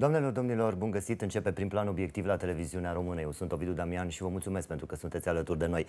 Doamnelor, domnilor, bun găsit! Începe prin plan obiectiv la televiziunea română. Eu sunt Ovidiu Damian și vă mulțumesc pentru că sunteți alături de noi.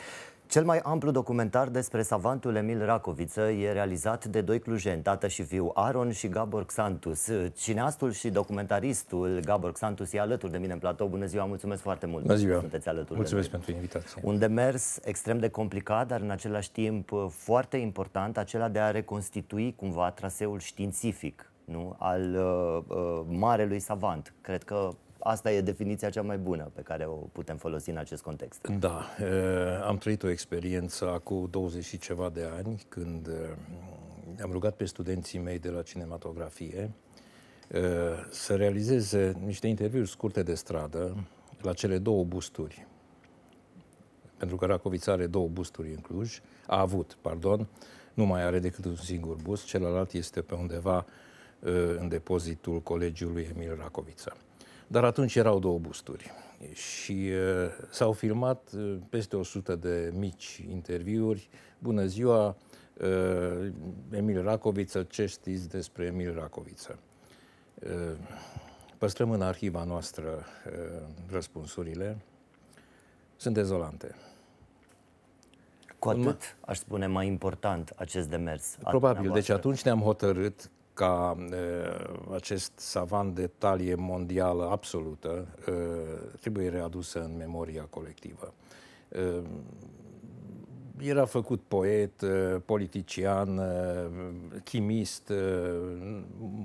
Cel mai amplu documentar despre savantul Emil Racoviță e realizat de doi clujeni, tată și fiu, Aaron și Gabor Xantus. Cineastul și documentaristul Gabor Xantus e alături de mine în platou. Bună ziua, mulțumesc foarte mult Bună ziua. că sunteți alături Mulțumesc de noi. pentru invitație. Un demers extrem de complicat, dar în același timp foarte important, acela de a reconstitui cumva traseul științific nu? al uh, uh, marelui savant. Cred că asta e definiția cea mai bună pe care o putem folosi în acest context. Da, uh, am trăit o experiență cu 20 și ceva de ani când uh, am rugat pe studenții mei de la cinematografie uh, să realizeze niște interviuri scurte de stradă la cele două busturi pentru că Racovița are două busturi în Cluj, a avut, pardon, nu mai are decât un singur bust, celălalt este pe undeva Ă, în depozitul colegiului Emil Racovița. Dar atunci erau două busturi și ă, s-au filmat ă, peste 100 de mici interviuri. Bună ziua, Emil Racoviță, ce știți despre Emil Racoviță? păstrăm în arhiva noastră răspunsurile. Sunt dezolante. Cu atât, aș spune, mai important acest demers. Probabil. Deci atunci ne-am hotărât ca uh, acest savant de talie mondială absolută uh, trebuie readusă în memoria colectivă. Uh, era făcut poet, politician, chimist,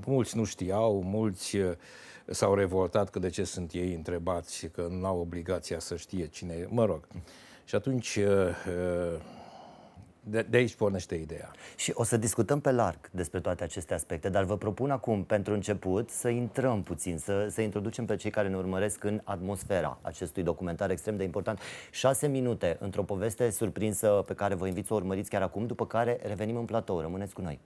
mulți nu știau, mulți s-au revoltat că de ce sunt ei întrebați, că nu au obligația să știe cine, mă rog. Și atunci de, de aici pornește ideea. Și o să discutăm pe larg despre toate aceste aspecte, dar vă propun acum, pentru început, să intrăm puțin, să, să introducem pe cei care ne urmăresc în atmosfera acestui documentar extrem de important. Șase minute într-o poveste surprinsă pe care vă invit să o urmăriți chiar acum, după care revenim în platou. Rămâneți cu noi.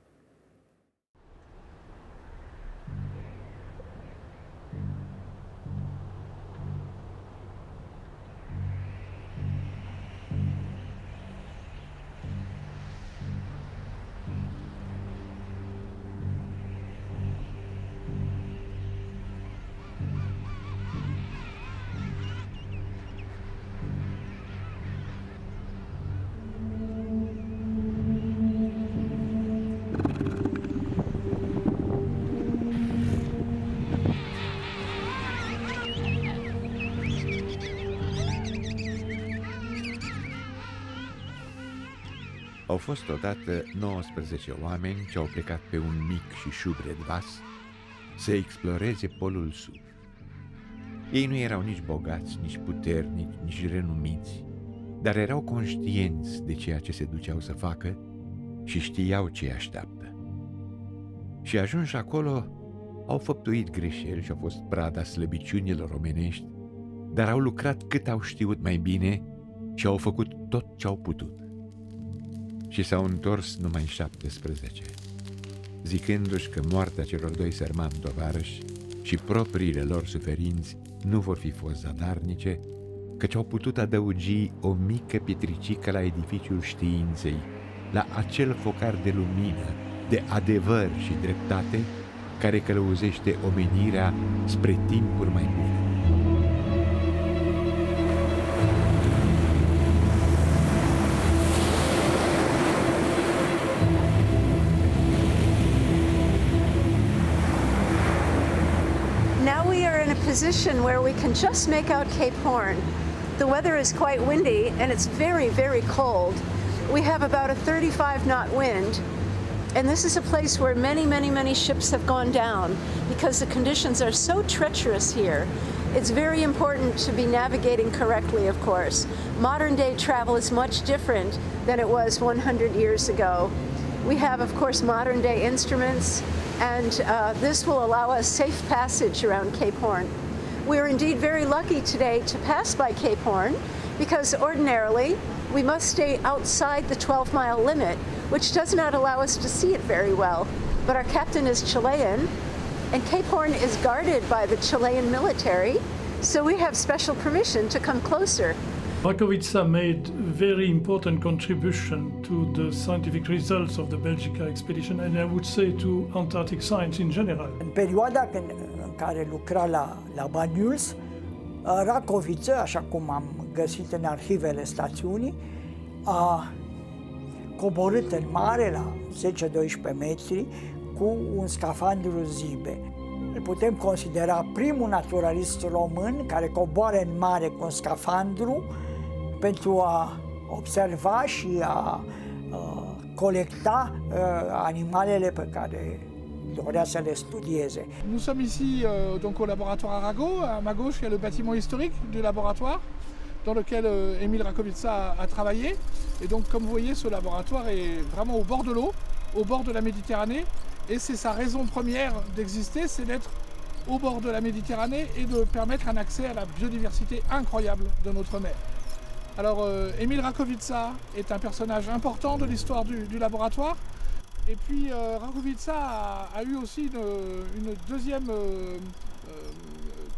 fost odată 19 oameni ce au plecat pe un mic și șubred vas să exploreze polul sud. Ei nu erau nici bogați, nici puternici, nici renumiți, dar erau conștienți de ceea ce se duceau să facă și știau ce îi așteaptă. Și ajunși acolo, au făptuit greșeli și au fost prada slăbiciunilor omenești, dar au lucrat cât au știut mai bine și au făcut tot ce au putut și s-au întors numai 17, zicându-și că moartea celor doi sărmani tovarăși și propriile lor suferinți nu vor fi fost zadarnice, căci au putut adăugi o mică pietricică la edificiul științei, la acel focar de lumină, de adevăr și dreptate, care călăuzește omenirea spre timpuri mai bune. position where we can just make out Cape Horn. The weather is quite windy and it's very, very cold. We have about a 35 knot wind. And this is a place where many, many, many ships have gone down because the conditions are so treacherous here. It's very important to be navigating correctly, of course. Modern day travel is much different than it was 100 years ago. We have, of course, modern day instruments, and uh, this will allow us safe passage around Cape Horn. We're indeed very lucky today to pass by Cape Horn because ordinarily we must stay outside the 12 mile limit, which does not allow us to see it very well. But our captain is Chilean, and Cape Horn is guarded by the Chilean military, so we have special permission to come closer. Rakovica made very important contribution to the scientific results of the Belgica expedition and I would say to Antarctic science in general. Periwada can care lucra la, la Banyuls, Racoviță, așa cum am găsit în arhivele stațiunii, a coborât în mare la 10-12 metri cu un scafandru zibe. Îl putem considera primul naturalist român care coboară în mare cu un scafandru pentru a observa și a, a uh, colecta a, uh, animalele pe care Nous sommes ici euh, donc au laboratoire Arago. À ma gauche, il y a le bâtiment historique du laboratoire dans lequel euh, Émile a, travaillé. Et donc, comme vous voyez, ce laboratoire est vraiment au bord de l'eau, au bord de la Méditerranée. Et c'est sa raison première d'exister, c'est d'être au bord de la Méditerranée et de permettre un accès à la biodiversité incroyable de notre mer. Alors, euh, Rakovitsa est un personnage important de l'histoire du laboratoire. Et puis euh, a, a, eu aussi une, une deuxième euh, euh,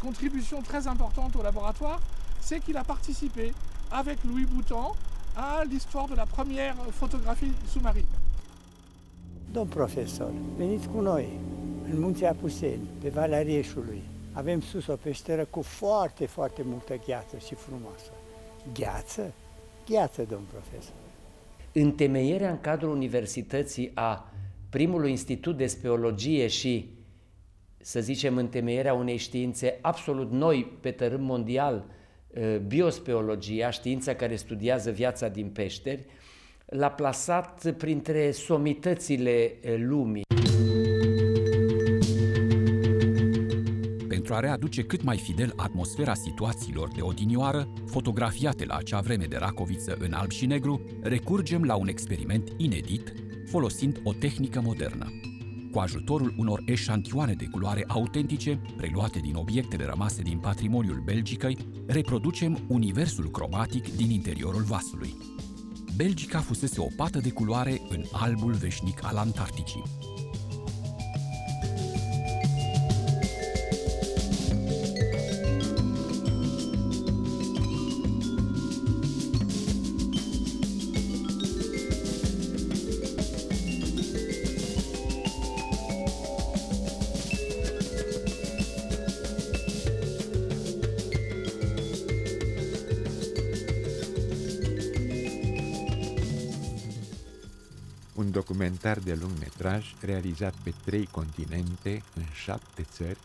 contribution très importante au laboratoire, c'est qu'il a participé avec Louis Boutan à l'histoire de la première photographie sous-marine. Don profesor, veniți cu noi în munții Apuseni, pe Valea lui, Avem sus o peșteră cu foarte, foarte multă gheață și frumoasă. Gheață? Gheață, domn profesor. întemeierea în cadrul universității a primului institut de speologie și, să zicem, întemeierea unei științe absolut noi pe tărâm mondial, ă, biospeologia, știința care studiază viața din peșteri, l-a plasat printre somitățile ă, lumii. pentru a readuce cât mai fidel atmosfera situațiilor de odinioară, fotografiate la acea vreme de Racoviță în alb și negru, recurgem la un experiment inedit, folosind o tehnică modernă. Cu ajutorul unor eșantioane de culoare autentice, preluate din obiectele rămase din patrimoniul Belgicăi, reproducem universul cromatic din interiorul vasului. Belgica fusese o pată de culoare în albul veșnic al Antarcticii. un documentar de lung metraj realizat pe trei continente, în șapte țări,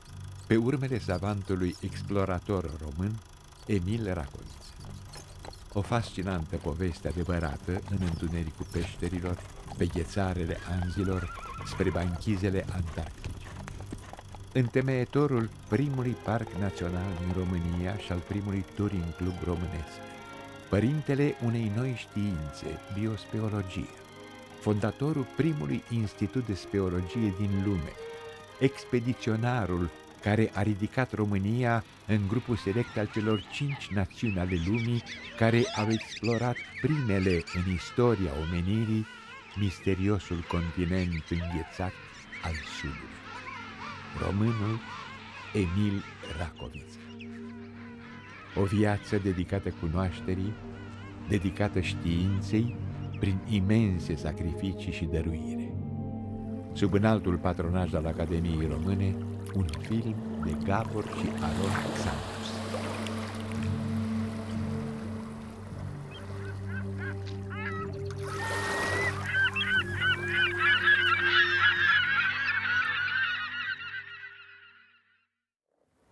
pe urmele savantului explorator român Emil Racoviț. O fascinantă poveste adevărată în întunericul peșterilor, pe ghețarele anzilor, spre banchizele antarctice. Întemeietorul primului parc național din România și al primului touring club românesc. Părintele unei noi științe, biospeologie fondatorul primului institut de speologie din lume, expediționarul care a ridicat România în grupul select al celor cinci națiuni ale lumii care au explorat primele în istoria omenirii misteriosul continent înghețat al Sudului. Românul Emil Racoviță. O viață dedicată cunoașterii, dedicată științei, prin imense sacrificii și dăruire. Sub înaltul patronaj al Academiei Române, un film de Gabor și Aron Sandu.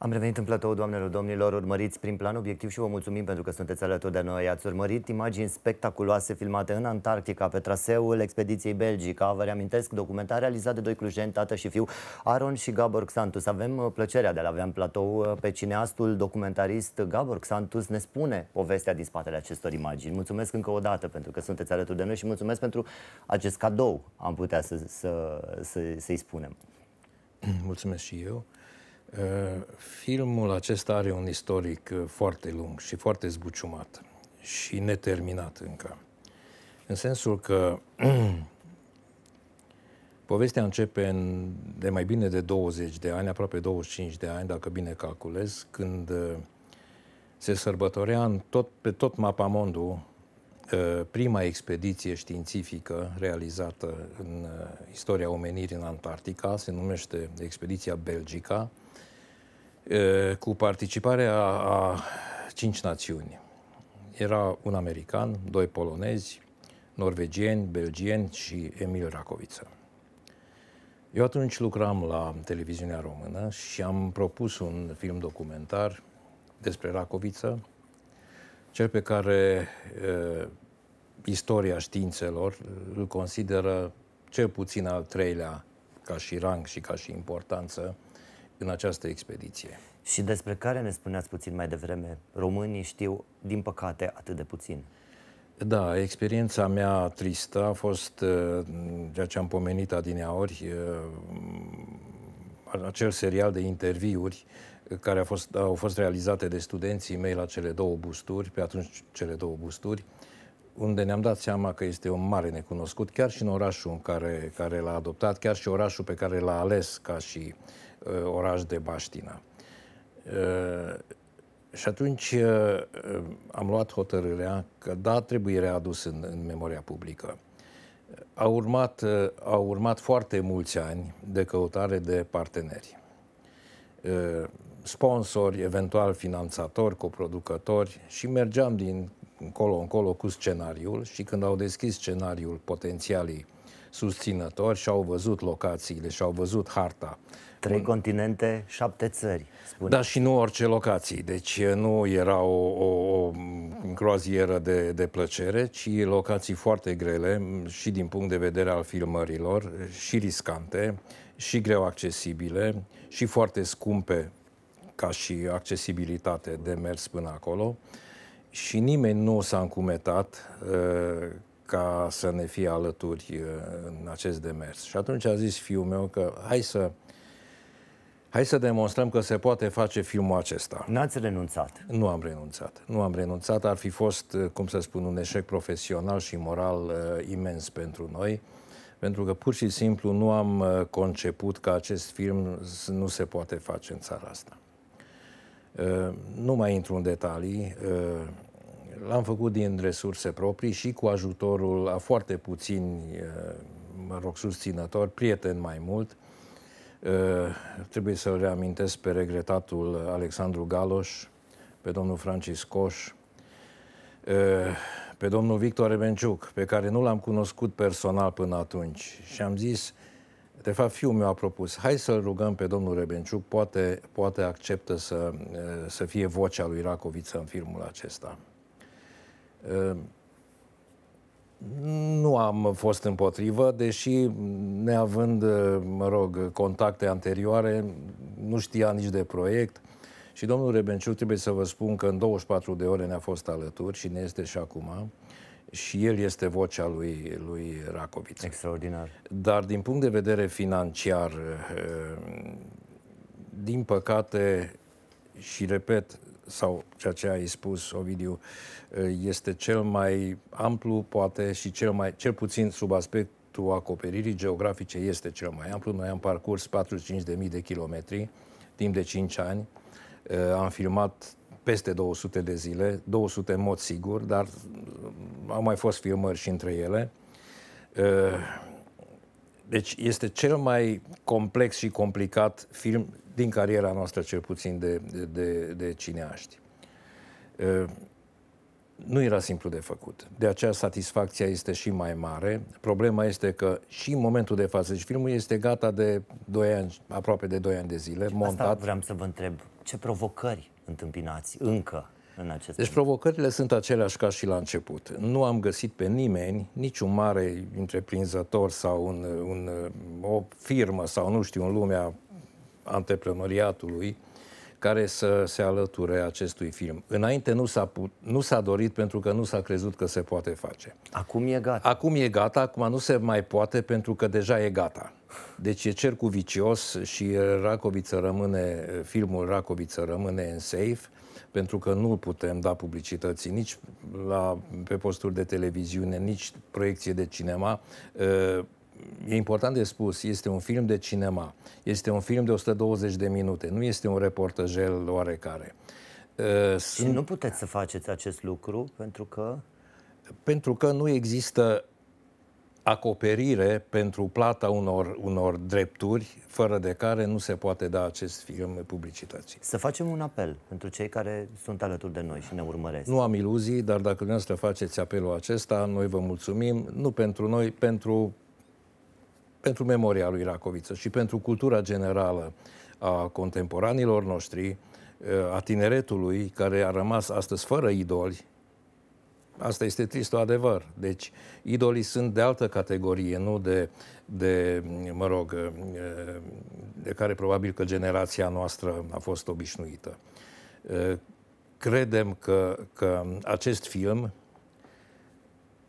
Am revenit în platou, doamnelor, domnilor, urmăriți prin plan obiectiv și vă mulțumim pentru că sunteți alături de noi. Ați urmărit imagini spectaculoase filmate în Antarctica, pe traseul expediției Belgica. Vă reamintesc, documentar realizat de doi clujeni, tată și fiu, Aron și Gabor Xantus. Avem uh, plăcerea de a avea în platou uh, pe cineastul documentarist Gabor Xantus. Ne spune povestea din spatele acestor imagini. Mulțumesc încă o dată pentru că sunteți alături de noi și mulțumesc pentru acest cadou, am putea să, să, să, să-i spunem. Mulțumesc și eu. Filmul acesta are un istoric uh, foarte lung și foarte zbuciumat și neterminat încă. În sensul că povestea începe în, de mai bine de 20 de ani, aproape 25 de ani, dacă bine calculez, când uh, se sărbătorea în tot, pe tot Mapamondu uh, prima expediție științifică realizată în istoria omenirii în Antarctica, se numește Expediția Belgica, cu participarea a cinci națiuni. Era un american, doi polonezi, norvegieni, belgieni și Emil Racoviță. Eu atunci lucram la televiziunea română și am propus un film documentar despre Racoviță, cel pe care e, istoria științelor îl consideră cel puțin al treilea ca și rang și ca și importanță în această expediție. Și despre care ne spuneați puțin mai devreme, românii știu, din păcate, atât de puțin. Da, experiența mea tristă a fost uh, ceea ce am pomenit adineaori, uh, acel serial de interviuri uh, care a fost, au fost realizate de studenții mei la cele două busturi, pe atunci cele două busturi, unde ne-am dat seama că este un mare necunoscut, chiar și în orașul în care, care l-a adoptat, chiar și orașul pe care l-a ales ca și uh, Uh, oraș de baștina. Uh, și atunci uh, am luat hotărârea că da, trebuie readus în, în memoria publică. Au urmat, au urmat foarte mulți ani de căutare de parteneri. Sponsori, eventual finanțatori, coproducători și mergeam din încolo încolo cu scenariul și când au deschis scenariul potențialii susținători și au văzut locațiile și au văzut harta. Trei Bun. continente, șapte țări. Spune. Da, și nu orice locații. Deci eh, nu era o, o, o croazieră de, de plăcere, ci locații foarte grele și din punct de vedere al filmărilor, și riscante, și greu accesibile, și foarte scumpe ca și accesibilitate de mers până acolo. Și nimeni nu s-a încumetat uh, ca să ne fie alături uh, în acest demers. Și atunci a zis fiul meu că hai să hai să demonstrăm că se poate face filmul acesta. N-ați renunțat? Nu am renunțat. Nu am renunțat. Ar fi fost, uh, cum să spun, un eșec profesional și moral uh, imens pentru noi, pentru că pur și simplu nu am uh, conceput că acest film nu se poate face în țara asta. nu mai intru în detalii. L-am făcut din resurse proprii și cu ajutorul a foarte puțini, uh, mă rog, susținători, prieteni mai mult. Uh, trebuie să-l reamintesc pe regretatul Alexandru Galoș, pe domnul Francis Coș, uh, pe domnul Victor Rebenciuc, pe care nu l-am cunoscut personal până atunci. Și am zis, de fapt, fiul meu a propus, hai să-l rugăm pe domnul Rebenciuc, poate, poate acceptă să, să fie vocea lui Racoviță în filmul acesta. Ehm, nu am fost împotrivă, deși neavând, ehm, mă rog, contacte anterioare, nu știa nici de proiect. Și domnul Rebenciu, trebuie să vă spun că în 24 de ore ne-a fost alături și ne este și acum. Și el este vocea lui, lui Racoviță. Extraordinar. Dar din punct de vedere financiar, ehm, din păcate, și repet, sau ceea ce ai spus, Ovidiu, eh, este cel mai amplu, poate, și cel, mai, cel puțin sub aspectul acoperirii geografice este cel mai amplu. Noi am parcurs 45.000 de kilometri timp de 5 ani. Eh, am filmat peste 200 de zile, 200 în mod sigur, dar mm, au mai fost filmări și între ele. Eh, deci este cel mai complex și complicat film din cariera noastră cel puțin de, de, de cineaști. Nu era simplu de făcut. De aceea satisfacția este și mai mare. Problema este că și în momentul de față, deci filmul este gata de 2 ani, aproape de 2 ani de zile, Asta montat. vreau să vă întreb, ce provocări întâmpinați încă în acest Deci provocările sunt aceleași ca și la început. Nu am găsit pe nimeni, niciun mare întreprinzător sau un, un, o firmă sau nu știu, în lumea antreprenoriatului care să se alăture acestui film. Înainte nu s-a, put, nu s-a dorit pentru că nu s-a crezut că se poate face. Acum e gata. Acum e gata, acum nu se mai poate pentru că deja e gata. Deci e cercul vicios și Racoviță rămâne, filmul Racoviță rămâne în safe pentru că nu putem da publicității nici la, pe posturi de televiziune, nici proiecție de cinema e important de spus, este un film de cinema, este un film de 120 de minute, nu este un reportajel oarecare. Uh, și sunt... nu puteți să faceți acest lucru pentru că? Pentru că nu există acoperire pentru plata unor, unor drepturi, fără de care nu se poate da acest film publicității. Să facem un apel pentru cei care sunt alături de noi și ne urmăresc. Nu am iluzii, dar dacă dumneavoastră faceți apelul acesta, noi vă mulțumim, nu pentru noi, pentru pentru memoria lui Racoviță și pentru cultura generală a contemporanilor noștri, a tineretului care a rămas astăzi fără idoli, asta este tristul adevăr. Deci, idolii sunt de altă categorie, nu de, de mă rog, de care probabil că generația noastră a fost obișnuită. Credem că, că acest film,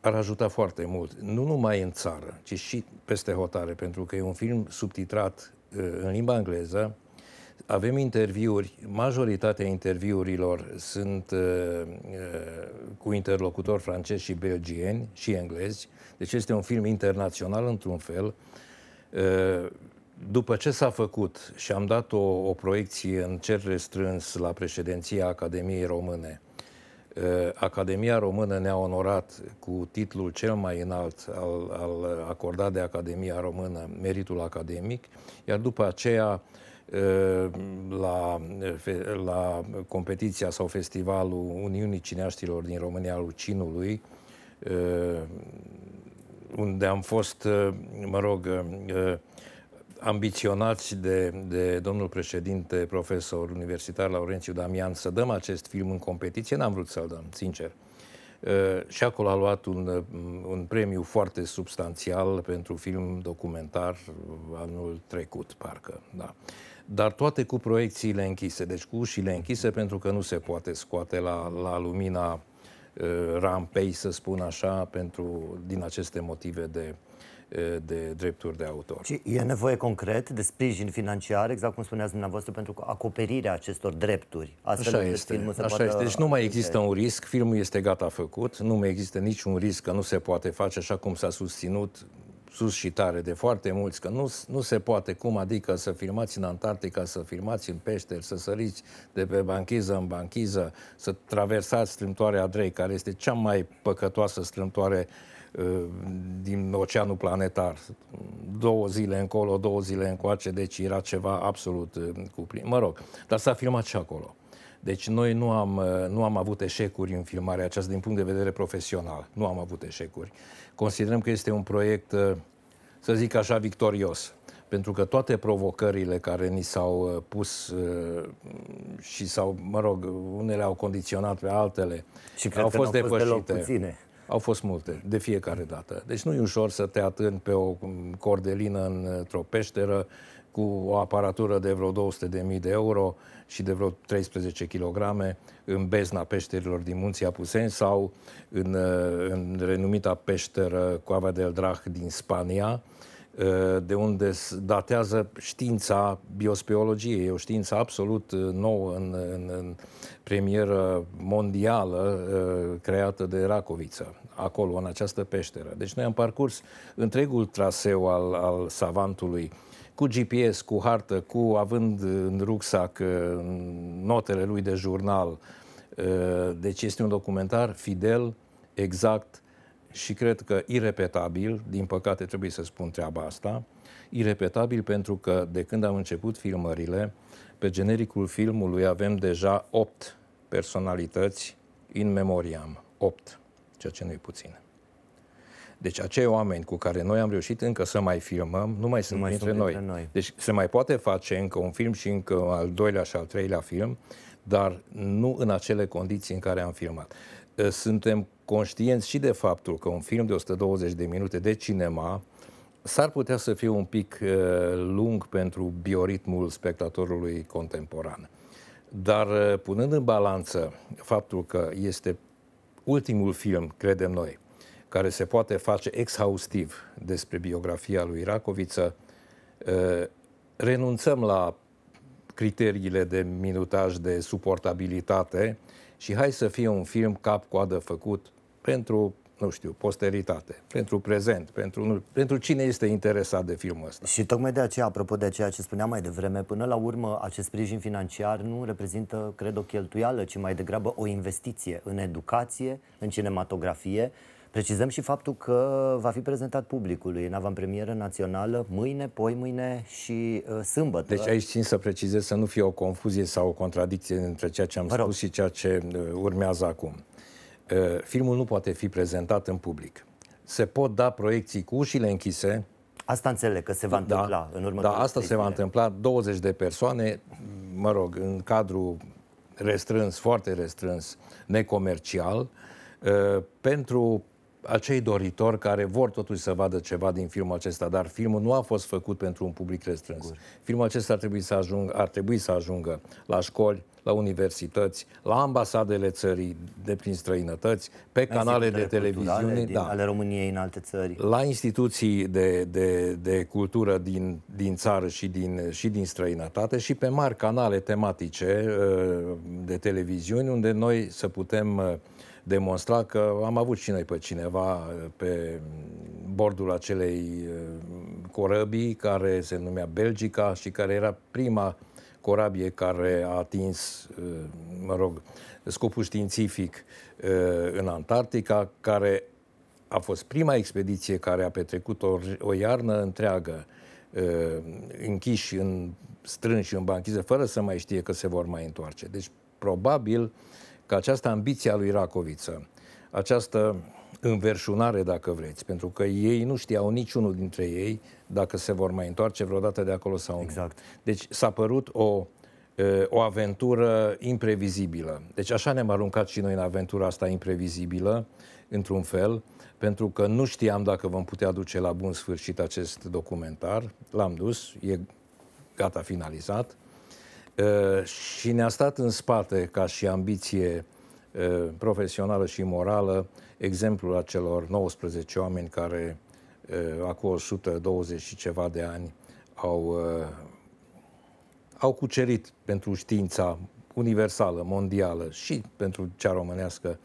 ar ajuta foarte mult, nu numai în țară, ci și peste hotare, pentru că e un film subtitrat uh, în limba engleză. Avem interviuri, majoritatea interviurilor sunt uh, uh, cu interlocutori francezi și belgieni și englezi, deci este un film internațional într-un fel. după ce s-a făcut și am dat o, o proiecție în cer restrâns la președinția Academiei Române, Eh, Academia Română ne-a onorat cu titlul cel mai înalt al, al acordat de Academia Română, meritul academic, iar după aceea eh, la, la competiția sau festivalul Uniunii Cineaștilor din România al Cinului, eh, unde am fost, mă rog, ambiționați de, de domnul președinte, profesor universitar Laurențiu Damian, să dăm acest film în competiție, n-am vrut să-l dăm, sincer. Și acolo a luat un, un premiu foarte substanțial pentru film documentar anul trecut, parcă, da. Dar toate cu proiecțiile închise, deci cu ușile închise, pentru că nu se poate scoate la, la lumina rampei, să spun așa, pentru, din aceste motive de, de drepturi de autor. Și e nevoie concret de sprijin financiar, exact cum spuneați dumneavoastră, pentru acoperirea acestor drepturi. Astfel așa este. Filmul se așa poate este. Deci nu mai există un risc, filmul este gata făcut, nu mai există niciun risc că nu se poate face așa cum s-a susținut sus și tare de foarte mulți, că nu, nu se poate cum, adică să filmați în Antarctica, să filmați în peșteri, să săriți de pe banchiză în banchiză, să traversați strâmtoarea Drei, care este cea mai păcătoasă strâmtoare uh, din oceanul planetar. Două zile încolo, două zile încoace, deci era ceva absolut uh, cuplin. Mă rog, dar s-a filmat și acolo. Deci noi nu am, uh, nu am avut eșecuri în filmarea aceasta din punct de vedere profesional. Nu am avut eșecuri. Considerăm că este un proiect, uh, să zic așa, victorios. Pentru că toate provocările care ni s-au pus și s-au, mă rog, unele au condiționat pe altele, și au fost depășite. Deloc puține. Au fost multe, de fiecare dată. Deci nu e ușor să te atâni pe o cordelină într-o peșteră cu o aparatură de vreo 200.000 de euro și de vreo 13 kg în bezna peșterilor din Munții Apuseni sau în, în renumita peșteră Coava del Drach din Spania, Eh, de unde datează știința biospeologiei, e o știință absolut eh, nouă în, în, în premieră mondială eh, creată de Racoviță, acolo, în această peșteră. Deci noi am parcurs întregul traseu al, al savantului cu GPS, cu hartă, cu având în rucsac notele lui de jurnal. Deci este un documentar fidel, exact, și cred că irepetabil, din păcate trebuie să spun treaba asta, irepetabil pentru că de când am început filmările, pe genericul filmului avem deja 8 personalități in memoriam, 8, ceea ce nu e puțin. Deci acei oameni cu care noi am reușit încă să mai filmăm, nu mai sunt, între printre, noi. noi. Deci se mai poate face încă un film și încă al doilea și al treilea film, dar nu în acele condiții în care am filmat. Eh, suntem conștienți și de faptul că un film de 120 de minute de cinema s-ar putea să fie un pic eh, lung pentru bioritmul spectatorului contemporan. Dar eh, punând în balanță faptul că este ultimul film, credem noi, care se poate face exhaustiv despre biografia lui Racoviță, renunțăm la criteriile de minutaj de suportabilitate și hai să fie un film cap-coadă făcut pentru, nu știu, posteritate, pentru prezent, pentru, nu, pentru cine este interesat de filmul ăsta. Și tocmai de aceea, apropo de ceea ce spuneam mai devreme, până la urmă acest sprijin financiar nu reprezintă, cred, o cheltuială, ci mai degrabă o investiție în educație, în cinematografie, Precizăm și faptul că va fi prezentat publicului în avantpremieră națională mâine, poi mâine și uh, sâmbătă. Deci aici țin să precizez să nu fie o confuzie sau o contradicție între ceea ce am spus și ceea ce uh, urmează acum. Uh, filmul nu poate fi prezentat în public. Se pot da proiecții cu ușile închise. Asta înțeleg că se va da, întâmpla da, în următoarea Da, asta se va întâmpla. 20 de persoane, mă rog, în cadrul restrâns, foarte restrâns, necomercial, uh, pentru acei doritori care vor totuși să vadă ceva din filmul acesta, dar filmul nu a fost făcut pentru un public restrâns. Sigur. Filmul acesta ar trebui, să ajungă, ar trebui să ajungă la școli, la universități, la ambasadele țării de prin străinătăți, pe la canale de televiziune, din, da, ale României în alte țări, la instituții de, de, de cultură din, din țară și din, și din străinătate și pe mari canale tematice uh, de televiziuni unde noi să putem uh, demonstra că am avut și noi pe cineva pe bordul acelei uh, corăbii care se numea Belgica și care era prima corabie care a atins, uh, mă rog, scopul științific uh, în Antarctica, care a fost prima expediție care a petrecut o, o iarnă întreagă închiși în strânși în banchiză, fără să mai știe că se vor mai întoarce. Deci, probabil, că această ambiție a lui Racoviță, această înverșunare, dacă vreți, pentru că ei nu știau niciunul dintre ei dacă se vor mai întoarce vreodată de acolo sau nu. Exact. Deci s-a părut o, o aventură imprevizibilă. Deci așa ne-am aruncat și noi în aventura asta imprevizibilă, într-un fel, pentru că nu știam dacă vom putea duce la bun sfârșit acest documentar. L-am dus, e gata finalizat Ă, și ne-a stat în spate ca și ambiție ă, profesională și morală exemplul acelor 19 oameni care ă, acum 120 și ceva de ani au, au cucerit pentru știința universală, mondială și pentru cea românească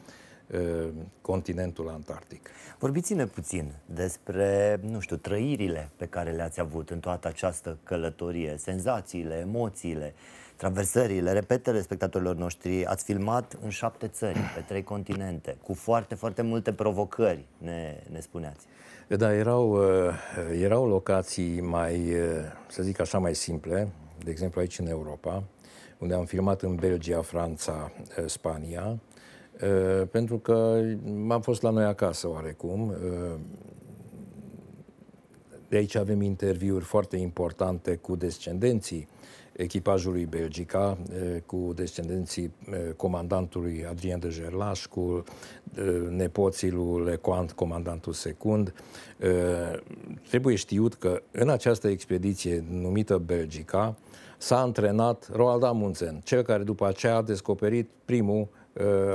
continentul antarctic. Vorbiți-ne puțin despre, nu știu, trăirile pe care le-ați avut în toată această călătorie, senzațiile, emoțiile, uh, traversările, repetele spectatorilor noștri. Ați filmat în șapte țări, pe trei continente, cu foarte, foarte multe provocări, ne, ne spuneați. Da, erau, uh, erau locații mai, uh, să zic așa, mai simple, de exemplu aici în Europa, unde am filmat în Belgia, Franța, uh, Spania, pentru că am fost la noi acasă oarecum. De aici avem interviuri foarte importante cu descendenții echipajului Belgica cu descendenții comandantului Adrien de Gerlaș, cu nepoții lui Lecoant, comandantul secund. Trebuie știut că în această expediție numită Belgica s-a antrenat Roald Amundsen, cel care după aceea a descoperit primul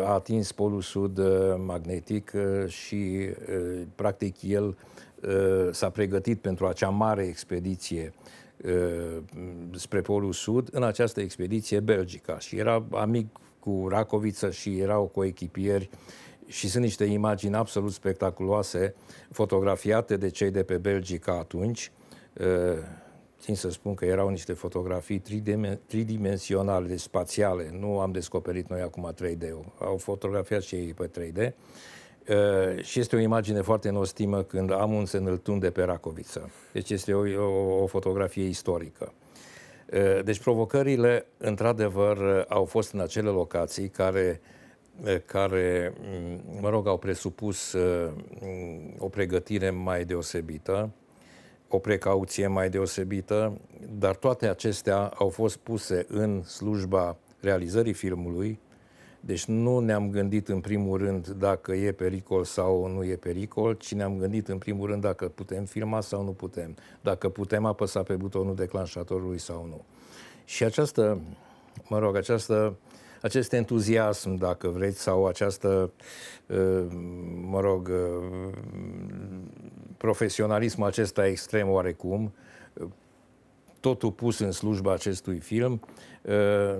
a atins polul sud magnetic și practic el s-a pregătit pentru acea mare expediție Uh, spre Polul Sud în această expediție Belgica și era amic cu Racoviță și erau echipieri și sunt niște imagini absolut spectaculoase fotografiate de cei de pe Belgica atunci. Uh, țin să spun că erau niște fotografii tridim tridimensionale, spațiale. Nu am descoperit noi acum 3D-ul. Au fotografiat și ei pe 3D. Eh, și este o imagine foarte nostimă când Amundsen îl de pe Racoviță. Deci este o, o, o fotografie istorică. Eh, deci provocările, într-adevăr, au fost în acele locații care, eh, care mm, mă rog, au presupus o pregătire mai deosebită, o precauție mai deosebită, dar toate acestea au fost puse în slujba realizării filmului, deci nu ne-am gândit în primul rând dacă e pericol sau nu e pericol, ci ne-am gândit în primul rând dacă putem filma sau nu putem, dacă putem apăsa pe butonul declanșatorului sau nu. Și această, mă rog, această acest entuziasm, dacă vreți, sau această, ă, mă rog, ă, profesionalism acesta extrem oarecum, totul pus în slujba acestui film, uh,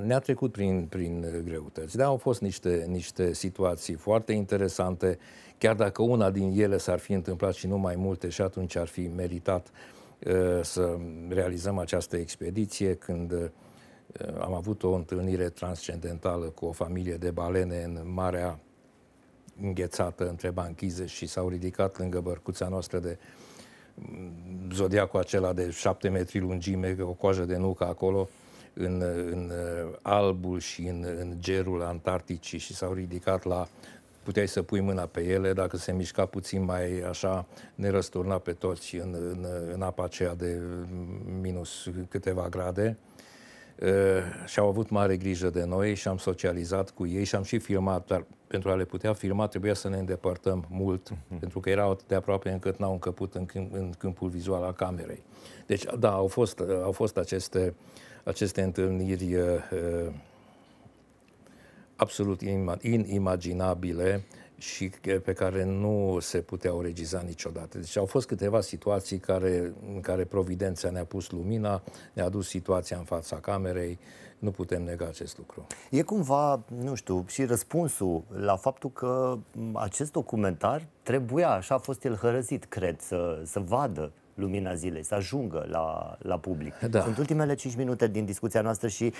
ne-a trecut prin, prin greutăți. Da, au fost niște, niște situații foarte interesante, chiar dacă una din ele s-ar fi întâmplat și nu mai multe și atunci ar fi meritat uh, să realizăm această expediție când uh, am avut o întâlnire transcendentală cu o familie de balene în Marea Înghețată între banchize și s-au ridicat lângă bărcuța noastră de uh, zodiacul acela de șapte metri lungime, o coajă de nucă acolo, în, în uh, albul și în, în gerul Antarcticii și s-au ridicat la puteai să pui mâna pe ele, dacă se mișca puțin mai așa, ne răsturna pe toți în, în, în apa aceea de minus câteva grade. Eh, și-au avut mare grijă de noi și am socializat cu ei și am și filmat, dar pentru a le putea filma trebuia să ne îndepărtăm mult, uh-huh. pentru că erau atât de aproape încât n-au încăput în, câmp, în câmpul vizual al camerei. Deci, da, au fost, eh, au fost aceste, aceste întâlniri uh, absolut inimaginabile și pe care nu se puteau regiza niciodată. Deci au fost câteva situații care, în care Providența ne-a pus lumina, ne-a dus situația în fața camerei, nu putem nega acest lucru. E cumva, nu știu, și răspunsul la faptul că acest documentar trebuia, așa a fost el hărăzit, cred, să, să vadă lumina zilei, să ajungă la, la public. Da. Sunt ultimele 5 minute din discuția noastră și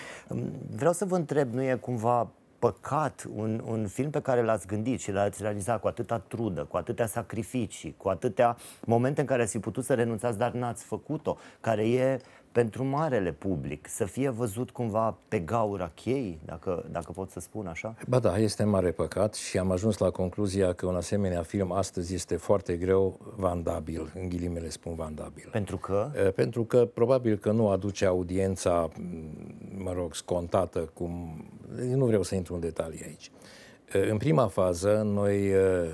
vreau să vă întreb, nu e cumva păcat, un, un film pe care l-ați gândit și l-ați realizat cu atâta trudă, cu atâtea sacrificii, cu atâtea momente în care ați fi putut să renunțați, dar n-ați făcut-o, care e pentru marele public, să fie văzut cumva pe gaura chei, dacă, dacă pot să spun așa? Ba da, este mare păcat și am ajuns la concluzia că un asemenea film astăzi este foarte greu vandabil, în ghilimele spun vandabil. Pentru că? Pentru că probabil că nu aduce audiența, mă rog, scontată cum deci nu vreau să intru în detalii aici. În prima fază, noi, ă,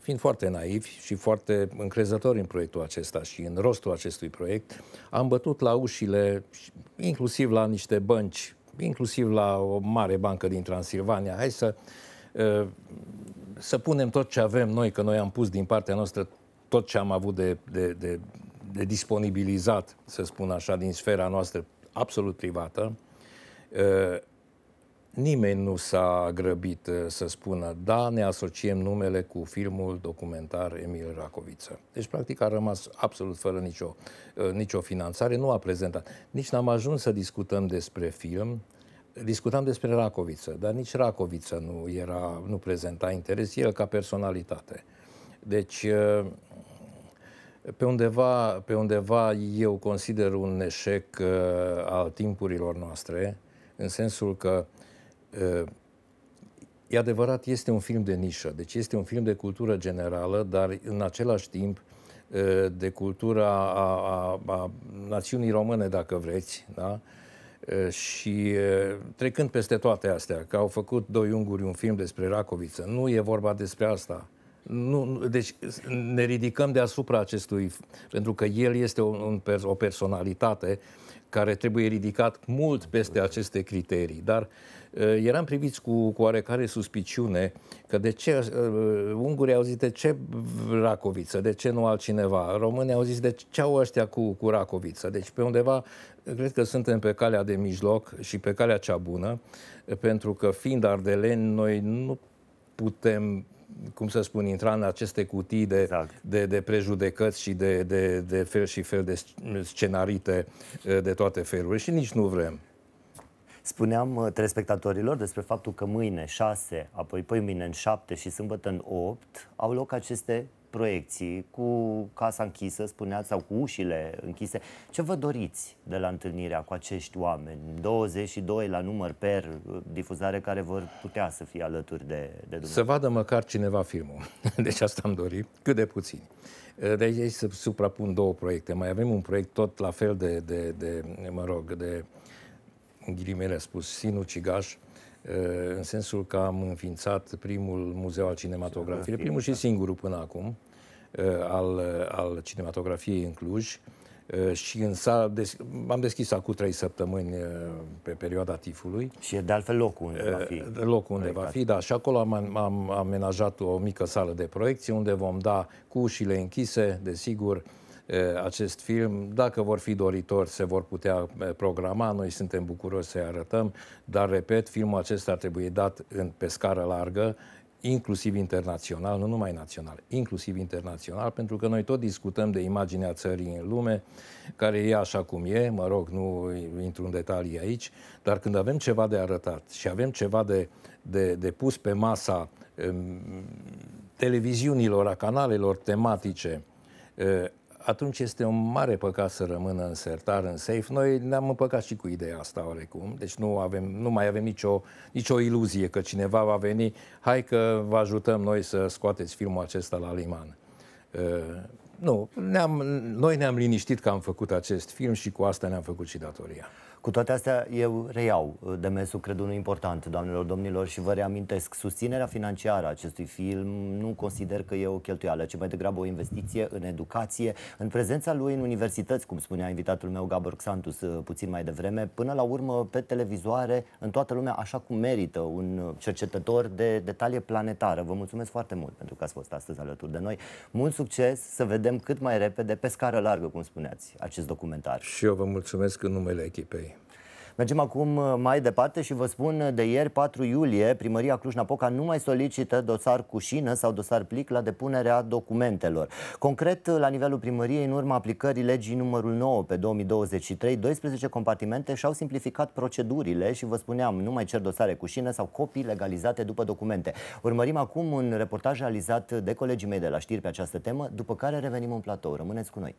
fiind foarte naivi și foarte încrezători în proiectul acesta și în rostul acestui proiect, am bătut la ușile, inclusiv la niște bănci, inclusiv la o mare bancă din Transilvania, hai să, ă, să punem tot ce avem noi, că noi am pus din partea noastră tot ce am avut de, de, de, de disponibilizat, să spun așa, din sfera noastră absolut privată, ă, nimeni nu s-a grăbit eh, să spună da, ne asociem numele cu filmul documentar Emil Racoviță. Deci, practic, a rămas absolut fără nicio, eh, nicio finanțare, nu a prezentat. Nici n-am ajuns să discutăm despre film, discutam despre Racoviță, dar nici Racoviță nu, era, nu prezenta interes, el ca personalitate. Deci, eh, pe undeva, pe undeva eu consider un eșec al timpurilor noastre, în sensul că E adevărat, este un film de nișă, deci este un film de cultură generală, dar în același timp de cultura a, a, a națiunii române, dacă vreți, da? și trecând peste toate astea, că au făcut doi unguri un film despre Racoviță, nu e vorba despre asta. Nu, deci ne ridicăm deasupra acestui, pentru că el este o, un, o personalitate care trebuie ridicat mult peste aceste criterii, dar uh, eram priviți cu, cu oarecare suspiciune că de ce uh, ungurii au zis de ce Racoviță, de ce nu altcineva, românii au zis de ce au ăștia cu, cu Racoviță, deci pe undeva cred că suntem pe calea de mijloc și pe calea cea bună, pentru că fiind ardeleni noi nu putem cum să spun, intra în aceste cutii de, exact. de, de prejudecăți și de, de, de fel și fel de scenarite de toate felurile și nici nu vrem. Spuneam uh, telespectatorilor despre faptul că mâine 6, apoi poi mâine în 7 și sâmbătă în 8 au loc aceste proiecții, cu casa închisă, spuneați, sau cu ușile închise. Ce vă doriți de la întâlnirea cu acești oameni? 22 la număr per difuzare care vor putea să fie alături de, de dumneavoastră. Să vadă măcar cineva filmul. Deci asta am dorit, cât de puțin. De aici se suprapun două proiecte. Mai avem un proiect tot la fel de, de, de mă rog, de în ghilimele spus, sinucigaș, în sensul că am înființat primul muzeu al cinematografiei, primul și da. singurul până acum, Uh, al, uh, al cinematografiei în Cluj uh, și în sala, des, am deschis acum trei săptămâni pe perioada tifului. Și e de altfel locul unde va fi. Locul unde proiectat. va fi, da. Și acolo am, am amenajat o mică sală de proiecții unde vom da cu ușile închise, desigur, acest film. Dacă vor fi doritori, se vor putea programa. Noi suntem bucuroși să-i arătăm, dar, repet, filmul acesta trebuie dat în, pe scară largă, inclusiv internațional, nu numai național, inclusiv internațional, pentru că noi tot discutăm de imaginea țării în lume, care e așa cum e, mă rog, nu intru în detalii aici, dar când avem ceva de arătat și avem ceva de, de, de pus pe masa televiziunilor, a canalelor tematice, atunci este un mare păcat să rămână în sertar, în safe. Noi ne-am împăcat și cu ideea asta oarecum, deci nu, avem, nu mai avem nicio, nicio iluzie că cineva va veni, hai că vă ajutăm noi să scoateți filmul acesta la liman. Uh, nu, ne-am, noi ne-am liniștit că am făcut acest film și cu asta ne-am făcut și datoria. Cu toate astea, eu reiau uh, demersul, cred, unul important, doamnelor, domnilor, și vă reamintesc, susținerea financiară a acestui film nu consider că e o cheltuială, ci mai degrabă o investiție în educație, în prezența lui în universități, cum spunea invitatul meu Gabor Xantus uh, puțin mai devreme, până la urmă pe televizoare, în toată lumea, așa cum merită un cercetător de detalie planetară. Vă mulțumesc foarte mult pentru că ați fost astăzi alături de noi. Mult succes, să vedem cât mai repede, pe scară largă, cum spuneați, acest documentar. Și eu vă mulțumesc în numele echipei. Mergem acum uh, mai departe și vă spun uh, de ieri, 4 iulie, primăria Cluj-Napoca nu mai solicită dosar cu șină sau dosar plic la depunerea documentelor. Concret, uh, la nivelul primăriei, în urma aplicării legii numărul 9 pe 2023, 12 compartimente și-au simplificat procedurile și vă spuneam, nu mai cer dosare cu șină sau copii legalizate după documente. Urmărim acum un reportaj realizat de colegii mei de la știri pe această temă, după care revenim în platou. Rămâneți cu noi!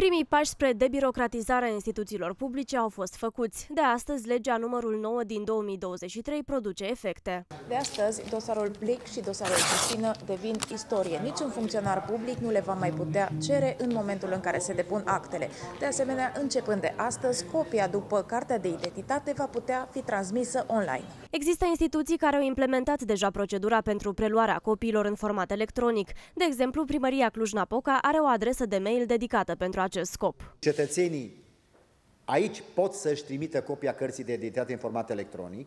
Primii pași spre debirocratizarea instituțiilor publice au fost făcuți. De astăzi, legea numărul 9 din 2023 produce efecte. De astăzi, dosarul plic și dosarul Cristină devin istorie. Niciun funcționar public nu le va mai putea cere în momentul în care se depun actele. De asemenea, începând de astăzi, copia după cartea de identitate va putea fi transmisă online. Există instituții care au implementat deja procedura pentru preluarea copiilor în format electronic. De exemplu, Primăria Cluj-Napoca are o adresă de mail dedicată pentru a acest scop. Cetățenii aici pot să-și trimită copia cărții de identitate în format electronic,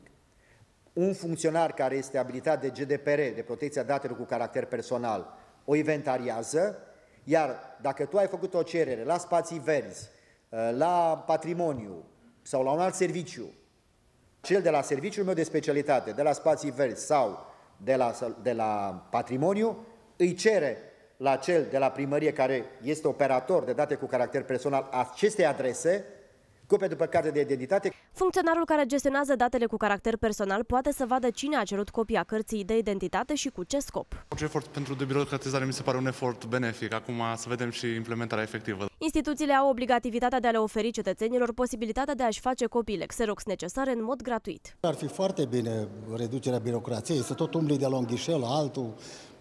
un funcționar care este abilitat de GDPR, de protecția datelor cu caracter personal, o inventariază, iar dacă tu ai făcut o cerere la spații verzi, uh, la patrimoniu sau la un alt serviciu, cel de la serviciul meu de specialitate, de la spații verzi sau de la, de la patrimoniu, îi cere la cel de la primărie care este operator de date cu caracter personal acestei adrese, copie după carte de identitate. Funcționarul care gestionează datele cu caracter personal poate să vadă cine a cerut copia cărții de identitate și cu ce scop. Orice efort pentru debirocratizare mi se pare un efort benefic. Acum să vedem și implementarea efectivă. Instituțiile au obligativitatea de a le oferi cetățenilor posibilitatea de a-și face copiile Xerox necesare în mod gratuit. Ar fi foarte bine reducerea birocrației, să tot umbli de la un ghișel la altul,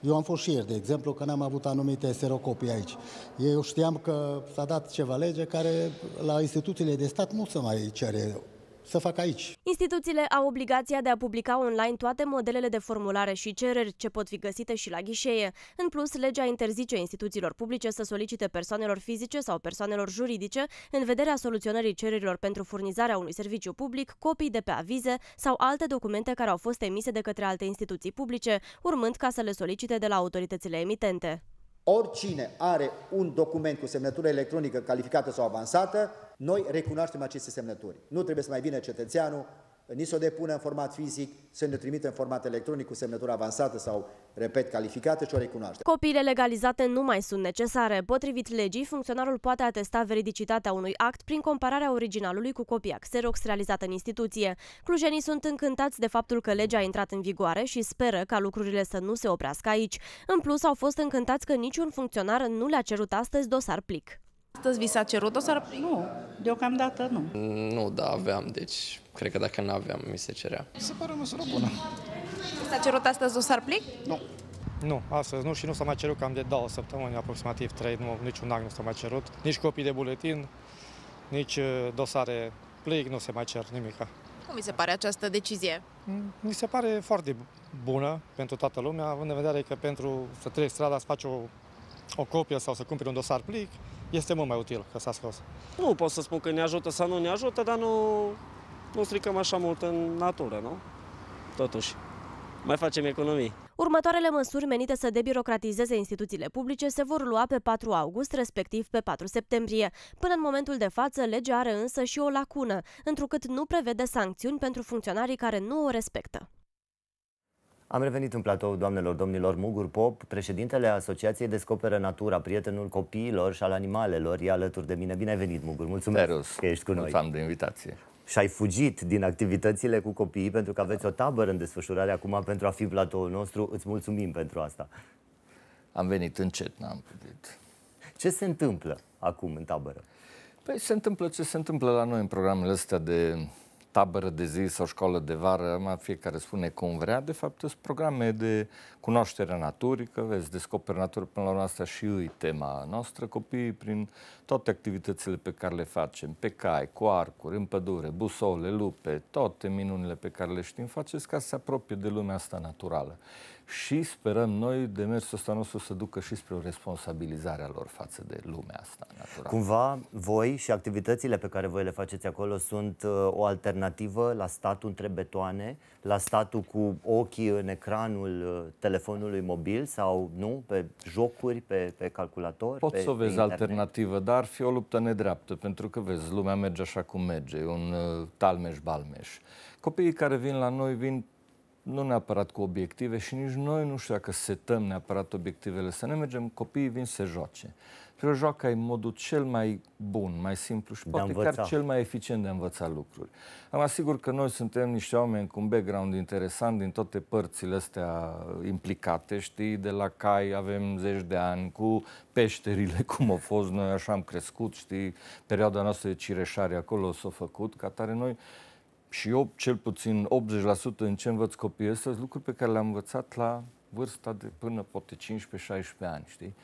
eu am fost și ieri, de exemplu, că n-am avut anumite serocopii aici. Eu știam că s-a dat ceva lege care la instituțiile de stat nu se mai cere să fac aici. Instituțiile au obligația de a publica online toate modelele de formulare și cereri ce pot fi găsite și la ghișeie. În plus, legea interzice instituțiilor publice să solicite persoanelor fizice sau persoanelor juridice, în vederea soluționării cererilor pentru furnizarea unui serviciu public, copii de pe avize sau alte documente care au fost emise de către alte instituții publice, urmând ca să le solicite de la autoritățile emitente. Oricine are un document cu semnătură electronică calificată sau avansată, noi recunoaștem aceste semnături. Nu trebuie să mai vină cetățeanul ni se o depună în format fizic, să ne trimită în format electronic cu semnătură avansată sau, repet, calificată și o recunoaște. Copiile legalizate nu mai sunt necesare. Potrivit legii, funcționarul poate atesta veridicitatea unui act prin compararea originalului cu copia Xerox realizată în instituție. Clujenii sunt încântați de faptul că legea a intrat în vigoare și speră ca lucrurile să nu se oprească aici. În plus, au fost încântați că niciun funcționar nu le-a cerut astăzi dosar plic. Astăzi vi s-a cerut o să... Nu, deocamdată nu. Mm, nu, da, aveam, deci cred că dacă nu aveam, mi se cerea. Se pare o măsură bună. S-a cerut astăzi un sarplic? Nu. Nu, astăzi nu și nu s-a mai cerut cam de două săptămâni, aproximativ trei, nu, niciun an nu s-a mai cerut. Nici copii de buletin, nici uh, dosare plic, nu se mai cer nimica. Cum mi se pare această decizie? Mm, mi se pare foarte bună pentru toată lumea, având în vedere că pentru să treci strada să faci o, o copie sau să cumperi un dosar plic, este mult mai util că s-a scos. Nu pot să spun că ne ajută sau nu ne ajută, dar nu, nu stricăm așa mult în natură, nu? Totuși, mai facem economii. Următoarele măsuri menite să debirocratizeze instituțiile publice se vor lua pe 4 august, respectiv pe 4 septembrie. Până în momentul de față, legea are însă și o lacună, întrucât nu prevede sancțiuni pentru funcționarii care nu o respectă. Am revenit în platou, doamnelor, domnilor, Mugur Pop, președintele Asociației Descoperă Natura, prietenul copiilor și al animalelor, e alături de mine. Bine ai venit, Mugur, mulțumesc Terus. că ești cu noi. Mulțumesc de invitație. Și ai fugit din activitățile cu copiii pentru că aveți o tabără în desfășurare acum pentru a fi platoul nostru. Îți mulțumim pentru asta. Am venit încet, n-am putut. Ce se întâmplă acum în tabără? Păi se întâmplă ce se întâmplă la noi în programele astea de tabără de zi sau școală de vară, fiecare spune cum vrea, de fapt sunt programe de cunoaștere a naturii, că vezi, descoperi natura până la urmă asta și îi tema noastră, copiii prin toate activitățile pe care le facem, pe cai, cu arcuri, în pădure, busole, lupe, toate minunile pe care le știm, faceți ca să se apropie de lumea asta naturală și sperăm noi demersul ăsta nostru să ducă și spre o responsabilizare a lor față de lumea asta natural. Cumva voi și activitățile pe care voi le faceți acolo sunt uh, o alternativă la statul între betoane, la statul cu ochii în ecranul uh, telefonului mobil sau nu, pe jocuri, pe, pe calculator? Poți pe, să o vezi alternativă, dar ar fi o luptă nedreaptă, pentru că vezi, lumea merge așa cum merge, un uh, talmeș-balmeș. Copiii care vin la noi vin nu neapărat cu obiective și nici noi nu știu dacă setăm neapărat obiectivele, să ne mergem, copiii vin să joace. joacă e modul cel mai bun, mai simplu și poate învăța. chiar cel mai eficient de a învăța lucruri. Am asigur că noi suntem niște oameni cu un background interesant din toate părțile astea implicate, știi, de la cai avem zeci de ani, cu peșterile, cum au fost, noi așa am crescut, știi, perioada noastră de cireșare acolo s-a făcut, ca tare noi și eu, cel puțin 80% în ce învăț copiii ăsta sunt lucruri pe care le-am învățat la vârsta de până poate 15-16 ani, știi?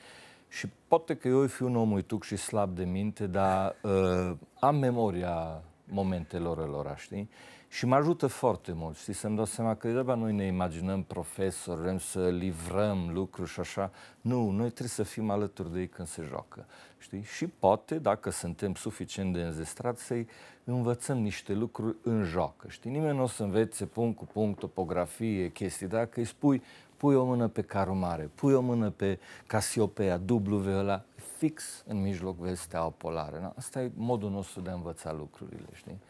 Și poate că eu fi un om uituc și slab de minte, dar uh, am memoria momentelor lor, știi? Și mă ajută foarte mult, știi, să-mi dau seama că de noi ne imaginăm profesori, vrem să livrăm lucruri și așa. Nu, noi trebuie să fim alături de ei când se joacă, știi? Și poate, dacă suntem suficient de înzestrați, să-i învățăm niște lucruri în joacă, știi? Nimeni nu o să învețe punct cu punct, topografie, chestii, dacă îi spui, pui o mână pe carul mare, pui o mână pe Casiopea, W ăla, fix în mijloc vestea steaua polară. Na? Asta e modul nostru de a învăța lucrurile, știi?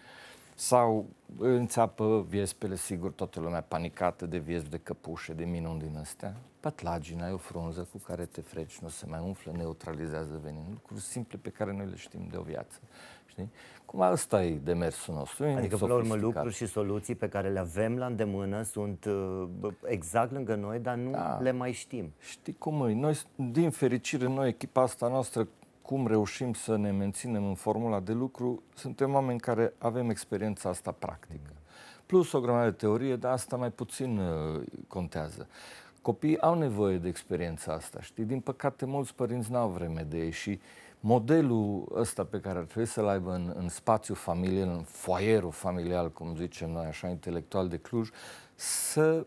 sau înțeapă viespele, sigur, toată lumea panicată de viespi, de căpușe, de minuni din astea. Patlagina e o frunză cu care te freci, nu se mai umflă, neutralizează veninul, lucruri simple pe care noi le știm de o viață. Știi? Cum asta e demersul nostru. E adică, până la urmă, lucruri și soluții pe care le avem la îndemână sunt uh, exact lângă noi, dar nu da. le mai știm. Știi cum e? Noi, din fericire, noi, echipa asta noastră, cum reușim să ne menținem în formula de lucru, suntem oameni care avem experiența asta practică. Plus o grămadă de teorie, dar asta mai puțin uh, contează. Copiii au nevoie de experiența asta, știi? Din păcate, mulți părinți n-au vreme de ei și modelul ăsta pe care ar trebui să-l aibă în, în spațiu familial, în foierul familial, cum zicem noi, așa, intelectual de Cluj, să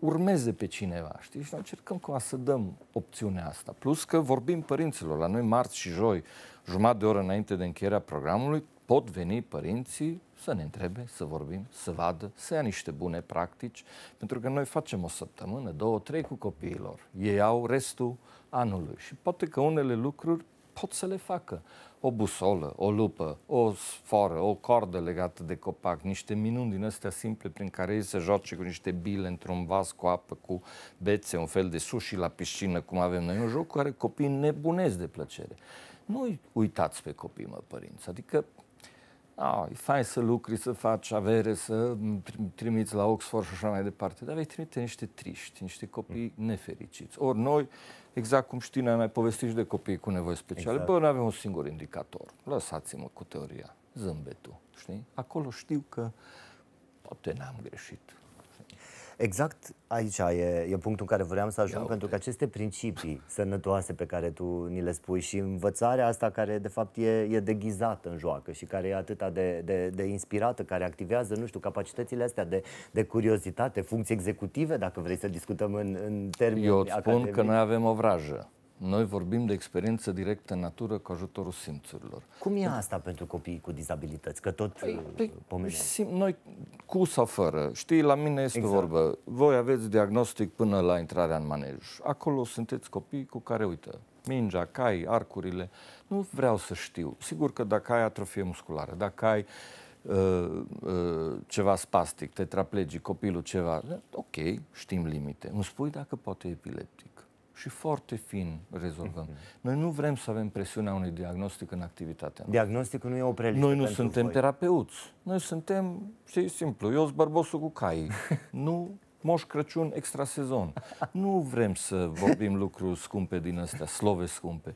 urmeze pe cineva, știi? Și noi încercăm cumva să dăm opțiunea asta. Plus că vorbim părinților. La noi, marți și joi, jumătate de oră înainte de încheierea programului, pot veni părinții să ne întrebe, să vorbim, să vadă, să ia niște bune practici, pentru că noi facem o săptămână, două, trei cu copiilor. Ei au restul anului și poate că unele lucruri pot să le facă o busolă, o lupă, o sforă, o cordă legată de copac, niște minuni din astea simple prin care ei se joace cu niște bile într-un vas cu apă, cu bețe, un fel de sushi la piscină, cum avem noi, un joc care copiii nebunesc de plăcere. Nu uitați pe copii, mă, părinți. Adică Oh, e fain să lucri, să faci avere, să trimiți la Oxford și așa mai departe, dar vei trimite niște triști, niște copii mm. nefericiți. Ori noi, exact cum știi, noi mai povestiți de copii cu nevoi speciale, exact. bă, noi avem un singur indicator. Lăsați-mă cu teoria, zâmbetul, știi? Acolo știu că poate n-am greșit, Exact aici e, e punctul în care vreau să ajung, Ia, pentru că aceste principii sănătoase pe care tu ni le spui și învățarea asta care de fapt e, e deghizată în joacă și care e atât de, de, de inspirată, care activează, nu știu, capacitățile astea de, de curiozitate, funcții executive, dacă vrei să discutăm în, în termeni Eu îți spun academici. că noi avem o vrajă. Noi vorbim de experiență directă în natură cu ajutorul simțurilor. Cum e asta pentru copiii cu dizabilități? Că tot păi, uh, păi Sim, noi, cu sau fără, știi, la mine este exact. vorbă. Voi aveți diagnostic până la intrarea în manej. Acolo sunteți copii cu care, uită, mingea, cai, arcurile. Nu vreau să știu. Sigur că dacă ai atrofie musculară, dacă ai Uh, uh, ceva spastic, tetraplegii, copilul ceva, ok, știm limite. Îmi spui dacă poate epileptic și foarte fin rezolvăm. Mhm. Noi nu vrem să avem presiunea unui diagnostic în activitatea noastră. Diagnosticul nu e o preliște Noi nu suntem voi. terapeuți. Noi suntem, și simplu, eu sunt bărbosul cu cai. nu Moș Crăciun extra sezon. Nu vrem să vorbim lucruri scumpe din astea, slove scumpe.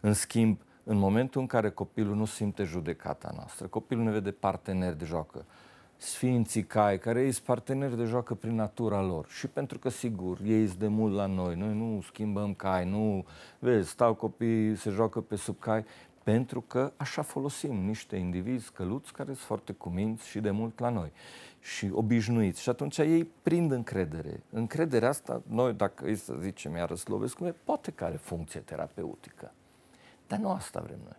În schimb, în momentul în care copilul nu simte judecata noastră, copilul ne vede partener de joacă, sfinții cai, care ei sunt parteneri de joacă prin natura lor. Și pentru că, sigur, ei sunt de mult la noi, noi nu schimbăm cai, nu, vezi, stau copii se joacă pe sub cai, pentru că așa folosim niște indivizi căluți care sunt foarte cuminți și de mult la noi și obișnuiți. Și atunci ei prind încredere. Încrederea asta, noi, dacă îi să zicem, iară Slovescu, poate că are funcție terapeutică. Dar nu asta vrem noi.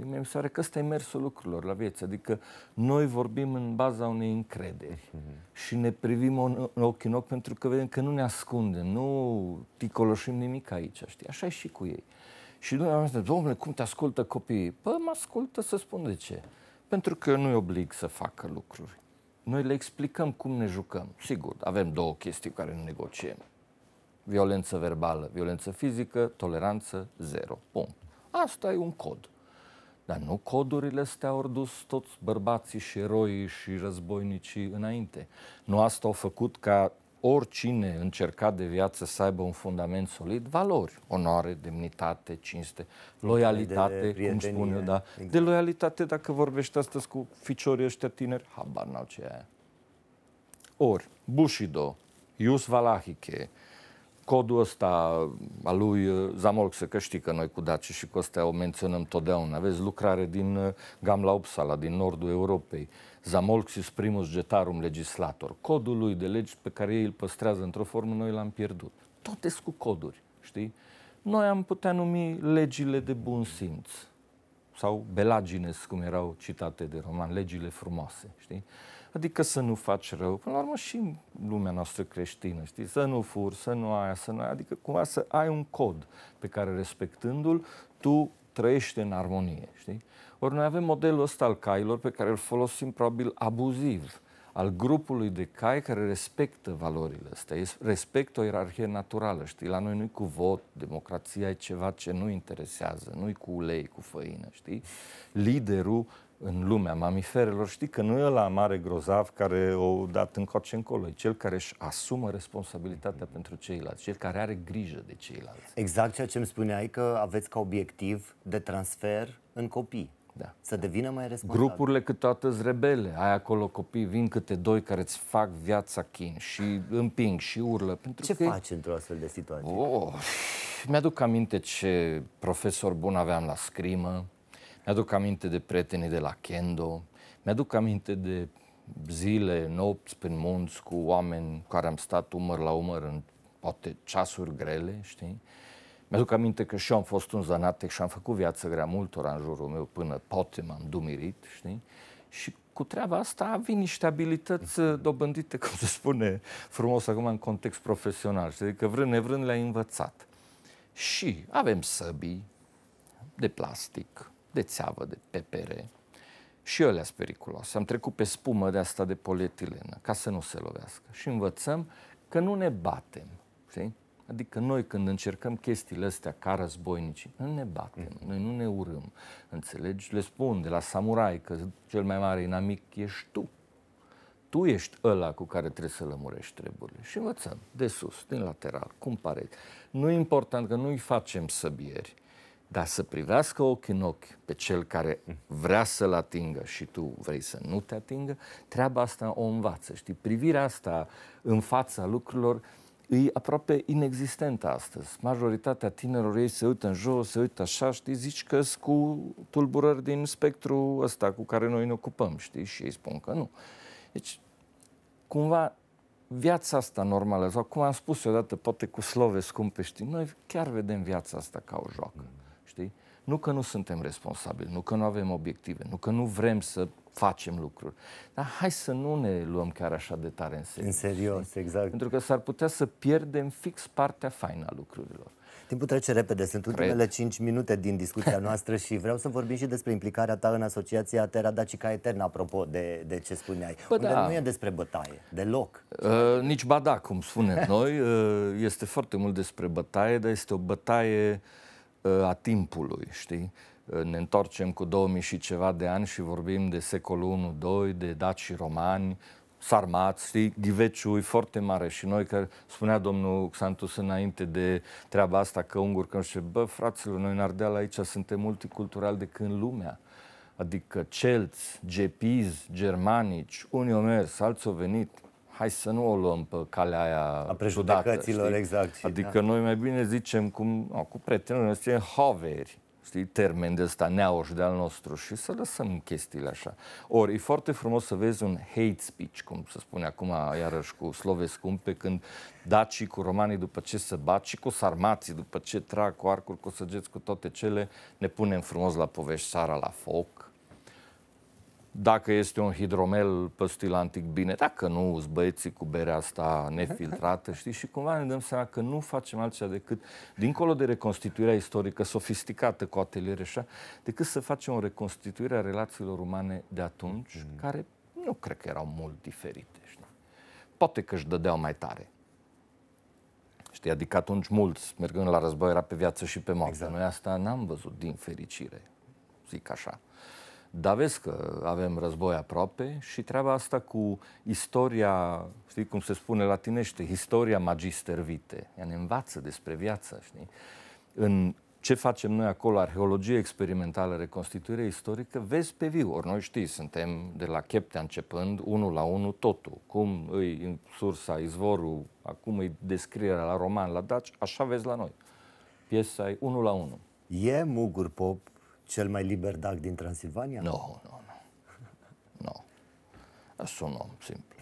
Știi? mi se pare că ăsta e mersul lucrurilor la viață. Adică noi vorbim în baza unei încrederi mhm. și ne privim în ochi în ochi pentru că vedem că nu ne ascundem, nu ticoloșim nimic aici. Știi? Așa e și cu ei. Și zis, domnule, cum te ascultă copiii? Păi mă ascultă să spun de ce. Pentru că eu nu-i oblig să facă lucruri. Noi le explicăm cum ne jucăm. Sigur, avem două chestii care ne negociem. Violență verbală, violență fizică, toleranță zero. Punct. Asta e un cod. Dar nu codurile astea au dus toți bărbații și eroii și războinicii înainte. Nu asta au făcut ca oricine încerca de viață să aibă un fundament solid, valori, onoare, demnitate, cinste, loialitate, de cum spun eu, da. Exact. De loialitate, dacă vorbești astăzi cu ficiorii ăștia tineri, habar n-au ce e aia. Ori, Bushido, Ius Valahiche, uh, codul ăsta a lui uh, Zamolc, să că știi că noi cu Daci și cu ăstea o menționăm totdeauna. Aveți lucrare din uh, Gamla Upsala, din nordul Europei. Zamolxis primus getarum legislator. Codul lui de legi pe care ei îl păstrează într-o formă, noi l-am pierdut. Toate cu coduri, știi? Noi am putea numi legile de bun simț sau belagines, cum erau citate de roman, legile frumoase, știi? Adică să nu faci rău. Până la urmă și în lumea noastră creștină, știi? Să nu fur, să nu aia, să nu aia. Adică cumva să ai un cod pe care respectându-l, tu trăiești în armonie, știi? Ori noi avem modelul ăsta al cailor pe care îl folosim probabil abuziv al grupului de cai care respectă valorile astea, respectă o ierarhie naturală, știi? La noi nu-i cu vot, democrația e ceva ce nu interesează, nu-i cu ulei, cu făină, știi? Liderul în lumea mamiferelor, știi că nu e la mare grozav care o dat încoace încolo, e cel care își asumă responsabilitatea pentru ceilalți, cel care are grijă de ceilalți. Exact ceea ce îmi spuneai că aveți ca obiectiv de transfer în copii. Da. Să devină mai responsabil. Grupurile câteodată sunt rebele. Ai acolo copii, vin câte doi care îți fac viața chin și împing și urlă. Pentru ce că faci e... într-o astfel de situație? Oh, mi-aduc aminte ce profesor bun aveam la scrimă mi-aduc aminte de prietenii de la Kendo, mi-aduc aminte de zile, nopți prin munți cu oameni cu care am stat umăr la umăr în poate ceasuri grele, știi? Mi-aduc aminte că și eu am fost un zanatec și am făcut viață grea multora în jurul meu până poate m-am dumirit, știi? Și cu treaba asta vin niște abilități uh, dobândite, cum se spune frumos acum în context profesional, știi? Că adică vrând nevrând le-ai învățat. Și avem săbii de plastic, de țeavă, de pepere, și ele sunt periculoase. Am trecut pe spumă de asta de polietilenă, ca să nu se lovească. Și învățăm că nu ne batem. Știi? Adică noi când încercăm chestiile astea ca războinici, nu ne batem, mm. noi nu ne urâm. Înțelegi? Le spun de la samurai că cel mai mare inamic ești tu. Tu ești ăla cu care trebuie să lămurești treburile. Și învățăm de sus, din lateral, cum pare. Nu e important că nu-i facem săbieri, dar să privească ochi în ochi pe cel care vrea să-l atingă și tu vrei să nu te atingă, treaba asta o învață, știi? Privirea asta în fața lucrurilor e aproape inexistentă astăzi. Majoritatea tinerilor ei se uită în jos, se uită așa, știi, zici că sunt cu tulburări din spectru ăsta cu care noi ne ocupăm, știi? Și ei spun că nu. Deci, cumva, viața asta normală, sau cum am spus odată, poate cu slove scumpe, știi, noi chiar vedem viața asta ca o joacă. Mm știi? Nu că nu suntem responsabili, nu că nu avem obiective, nu că nu vrem să facem lucruri. Dar hai să nu ne luăm chiar așa de tare în serios. În serios, știi? exact. Pentru că s-ar putea să pierdem fix partea faină a lucrurilor. Timpul trece repede, sunt Cred. ultimele 5 minute din discuția noastră și vreau să vorbim și despre implicarea ta în Asociația Terra Dacica Eterna, apropo de, de ce spuneai. Bă, unde da. nu e despre bătaie, deloc. Uh, nici bada, cum spunem noi. Uh, este foarte mult despre bătaie, dar este o bătaie uh, a timpului, știi? Ă, ne întorcem cu 2000 și ceva de ani și vorbim de secolul 1-2, de daci romani, sarmați, știi, diveciul e foarte mare și noi, că spunea domnul Xantus înainte de treaba asta, că ungur, că nu știu, bă, fraților, noi în Ardeal aici suntem multicultural de când lumea. Adică celți, gepizi, germanici, unii au mers, alții au venit, hai să nu o luăm pe calea aia A prejudecăților, ciudată, exact. Și, adică da. noi mai bine zicem cum, no, cu prietenul nostru hoveri haveri, știi, termen de ăsta neauș de al nostru și să lăsăm chestiile așa. Ori e foarte frumos să vezi un hate speech, cum se spune acum iarăși cu slove scumpe, când dacii cu romanii după ce se bat și cu sarmații după ce trag cu arcuri, cu săgeți, cu toate cele, ne punem frumos la povești sara la foc, dacă este un hidromel pe stil antic, bine, dacă nu, băieții cu berea asta nefiltrată, știi, și cumva ne dăm seama că nu facem altceva decât, dincolo de reconstituirea istorică sofisticată cu ateliere așa, decât să facem o reconstituire a relațiilor umane de atunci, mm. -hmm. care nu cred că erau mult diferite, știi. Poate că își dădeau mai tare. Știi, adică atunci mulți, mergând la război, era pe viață și pe moarte. Exact. Noi asta n-am văzut, din fericire, zic așa. Dar vezi că avem război aproape și treaba asta cu istoria, știi cum se spune latinește, istoria magister vite, ea ne învață despre viață, știi? În ce facem noi acolo, arheologie experimentală, reconstituire istorică, vezi pe viu. Ori noi știi, suntem de la chepte începând, unul la unul, totul. Cum îi sursa, izvorul, acum îi descrierea la roman, la daci, așa vezi la noi. Piesa e unul la unul. E Mugur Pop cel mai liber dac din Transilvania? Nu, no, nu, no, nu. No. no. Sunt om simplu.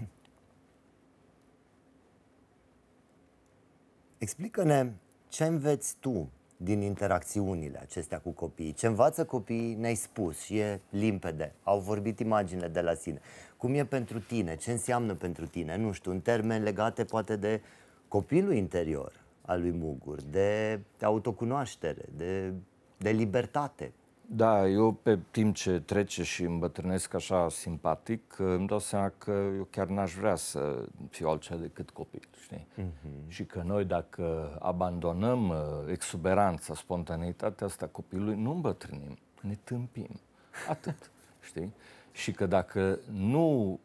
Explică-ne ce înveți tu din interacțiunile acestea cu copiii. Ce învață copiii, ne-ai spus și e limpede. Au vorbit imaginele de la sine. Cum e pentru tine? Ce înseamnă pentru tine? Nu știu, în termeni legate poate de copilul interior al lui Mugur, de autocunoaștere, de, de libertate. Da, eu pe timp ce trece și îmbătrânesc așa simpatic, îmi dau seama că eu chiar n-aș vrea să fiu altceva decât copil, știi? Mm-hmm. Și că noi dacă abandonăm uh, exuberanța, spontaneitatea asta copilului, nu îmbătrânim, ne tâmpim. Atât, știi? Și că dacă nu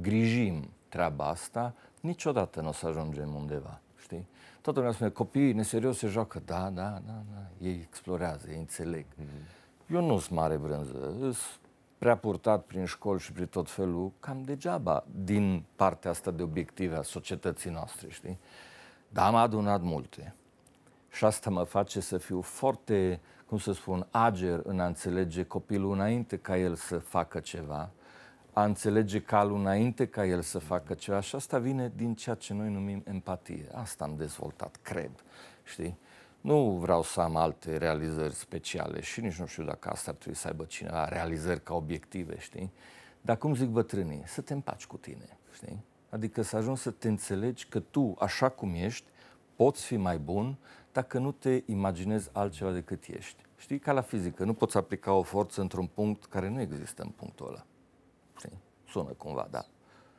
grijim treaba asta, niciodată nu o să ajungem undeva toată lumea spune, copiii neserios se joacă. Da, da, da, da. Ei explorează, ei înțeleg. Mm-hmm. Eu nu sunt mare brânză. Sunt prea purtat prin școli și prin tot felul, cam degeaba din partea asta de obiective a societății noastre, știi? Dar am adunat multe. Și asta mă face să fiu foarte, cum să spun, ager în a înțelege copilul înainte ca el să facă ceva a înțelege calul înainte ca el să facă ceva și asta vine din ceea ce noi numim empatie. Asta am dezvoltat, cred, știi? Nu vreau să am alte realizări speciale și nici nu știu dacă asta ar trebui să aibă cineva realizări ca obiective, știi? Dar cum zic bătrânii, să te împaci cu tine, știi? Adică să ajungi să te înțelegi că tu, așa cum ești, poți fi mai bun dacă nu te imaginezi altceva decât ești. Știi, ca la fizică, nu poți aplica o forță într-un punct care nu există în punctul ăla. Știi? Sună cumva, da.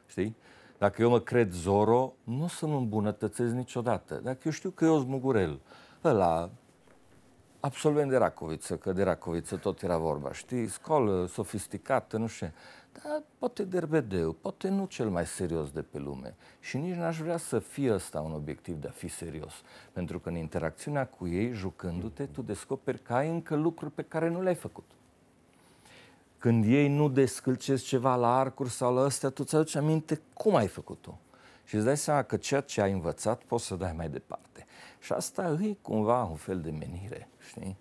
Știi? Dacă eu mă cred Zoro, nu o să mă îmbunătățesc niciodată. Dacă eu știu că eu sunt Mugurel, ăla, absolvent de Racoviță, că de Racoviță tot era vorba, știi? Scolă sofisticată, nu știu. Dar poate derbedeu, poate nu cel mai serios de pe lume. Și nici n-aș vrea să fie ăsta un obiectiv de a fi serios. Pentru că în interacțiunea cu ei, jucându-te, tu descoperi că ai încă lucruri pe care nu le-ai făcut. Când ei nu descălcesc ceva la arcuri sau la astea, tu ți-aduci aminte cum ai făcut-o. Și îți dai seama că ceea ce ai învățat poți să dai mai departe. Și asta e cumva un fel de menire, știi?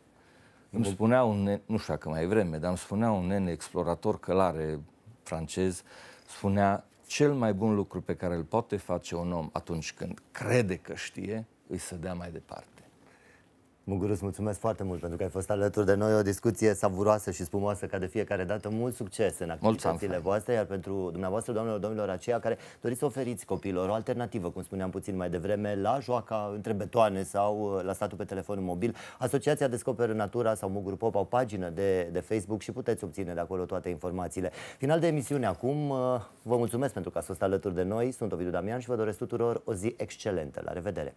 Îmi spunea un, nen, nu știu dacă mai e vreme, dar îmi spunea un nen explorator călare francez, spunea cel mai bun lucru pe care îl poate face un om atunci când crede că știe, îi să dea mai departe. Muguru, îți mulțumesc foarte mult pentru că ai fost alături de noi. O discuție savuroasă și spumoasă ca de fiecare dată. Mult succes în activitățile voastre, iar pentru dumneavoastră, doamnelor, domnilor, aceia care doriți să oferiți copiilor o alternativă, cum spuneam puțin mai devreme, la joaca între betoane sau uh, la statul pe telefon mobil. Asociația Descoperă Natura sau Muguru Pop au pagină de, de Facebook și puteți obține de acolo toate informațiile. Final de emisiune acum. Uh, vă mulțumesc pentru că ați fost alături de noi. Sunt Ovidiu Damian și vă doresc tuturor o zi excelentă. La revedere!